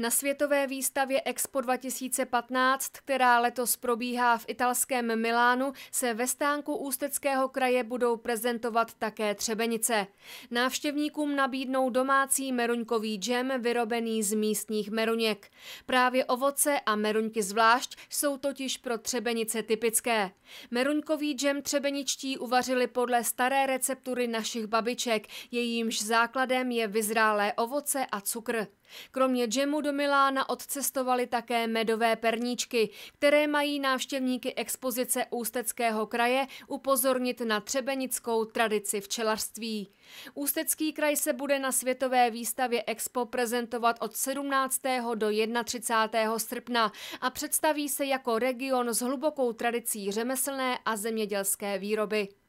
Na světové výstavě Expo 2015, která letos probíhá v italském Milánu, se ve stánku Ústeckého kraje budou prezentovat také třebenice. Návštěvníkům nabídnou domácí meruňkový džem vyrobený z místních meruněk. Právě ovoce a meruňky zvlášť jsou totiž pro třebenice typické. Meruňkový džem třebeničtí uvařili podle staré receptury našich babiček, jejímž základem je vyzrálé ovoce a cukr. Kromě džemu do do Milána odcestovali také medové perníčky, které mají návštěvníky expozice Ústeckého kraje upozornit na třebenickou tradici včelařství. Ústecký kraj se bude na světové výstavě Expo prezentovat od 17. do 31. srpna a představí se jako region s hlubokou tradicí řemeslné a zemědělské výroby.